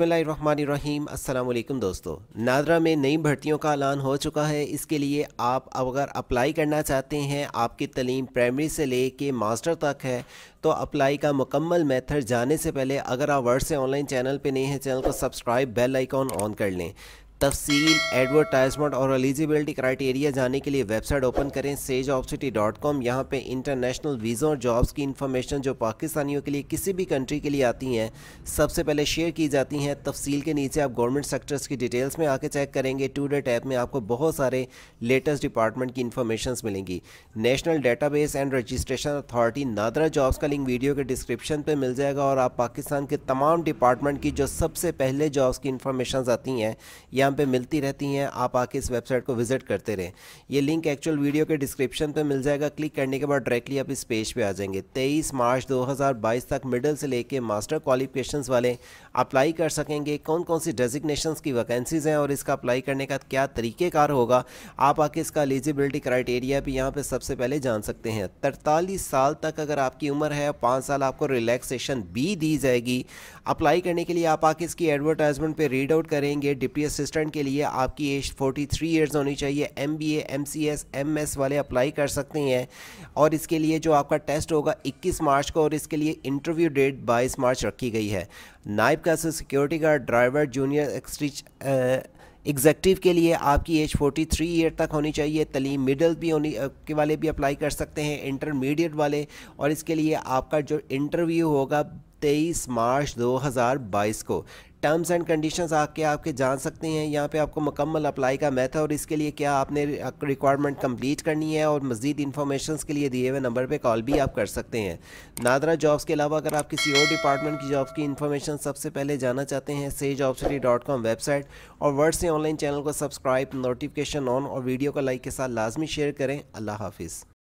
अस्सलाम दोस्तों नादरा में नई भर्तियों का ऐलान हो चुका है इसके लिए आप अगर अप्लाई करना चाहते हैं आपकी तलीम प्राइमरी से ले कर मास्टर तक है तो अप्लाई का मुकम्मल मेथड जाने से पहले अगर आप वर्ड से ऑनलाइन चैनल पे नहीं हैं चैनल को सब्सक्राइब बेल आइकॉन ऑन कर लें तफसील एडवर्टाइजमेंट और एलिजिबिलिटी क्राइटेरिया जाने के लिए वेबसाइट ओपन करें sage of city dot com यहाँ पर इंटरनेशनल वीज़ों और जॉब्स की इन्फॉर्मेशन जो पाकिस्तानियों के लिए किसी भी कंट्री के लिए आती हैं सबसे पहले शेयर की जाती हैं तफसील के नीचे आप गवर्नमेंट सेक्टर्स की डिटेल्स में आके चेक करेंगे टू डेट ऐप में आपको बहुत सारे लेटेस्ट डिपार्टमेंट की इन्फॉर्मेशन मिलेंगी National Base and Registration Authority NADRA jobs का लिंक वीडियो के डिस्क्रिप्शन पर मिल जाएगा और आप पाकिस्तान के तमाम डिपार्टमेंट की जो सबसे पहले जॉब्स की इन्फॉर्मेशन आती हैं या इंस्टाग्राम पे मिलती रहती हैं आप आके इस वेबसाइट को विजिट करते रहें ये लिंक एक्चुअल वीडियो के डिस्क्रिप्शन पे मिल जाएगा क्लिक करने के बाद डायरेक्टली आप इस पेज पे आ जाएंगे तेईस मार्च 2022 तक मिडिल से लेके मास्टर क्वालिफिकेशंस वाले अप्लाई कर सकेंगे कौन कौन सी डेजिग्नेशन की वैकेंसीज़ हैं और इसका अप्लाई करने का क्या तरीक़ेकार होगा आप आके इसका एलिजिबिलिटी क्राइटेरिया भी यहाँ पर सबसे पहले जान सकते हैं तरतालीस साल तक अगर आपकी उम्र है पाँच साल आपको रिलैक्सेशन भी दी जाएगी अप्लाई करने के लिए आप आके इसकी एडवर्टाइजमेंट पर रीड आउट करेंगे डिप्टी असिस्टेंट स्टूडेंट के लिए आपकी एज 43 थ्री ईयर्स होनी चाहिए एम बी एस वाले अप्लाई कर सकते हैं और इसके लिए जो आपका टेस्ट होगा 21 मार्च को और इसके लिए इंटरव्यू डेट 22 मार्च रखी गई है नाइब का सिक्योरिटी गार्ड ड्राइवर जूनियर एक्सट्रीच एग्जेक्टिव के लिए आपकी एज 43 ईयर तक होनी चाहिए तलीम मिडल भी होनी के वाले भी अप्लाई कर सकते हैं इंटरमीडिएट वाले और इसके लिए आपका जो इंटरव्यू होगा 23 मार्च 2022 को टर्म्स एंड कंडीशंस आके आपके जान सकते हैं यहाँ पे आपको मुकम्मल अप्लाई का मेथड और इसके लिए क्या आपने रिक्वायरमेंट कंप्लीट करनी है और मज़ीद इन्फॉर्मेशन के लिए दिए हुए नंबर पर कॉल भी आप कर सकते हैं नादरा जॉब्स के अलावा अगर आप किसी और डिपार्टमेंट की जॉब्स की इन्फॉर्मेशन सबसे पहले जाना चाहते हैं से job city dot com website और वर्ड से ऑनलाइन चैनल को सब्सक्राइब नोटिफिकेशन ऑन और वीडियो को लाइक के साथ लाजमी शेयर करें अल्लाह हाफिज़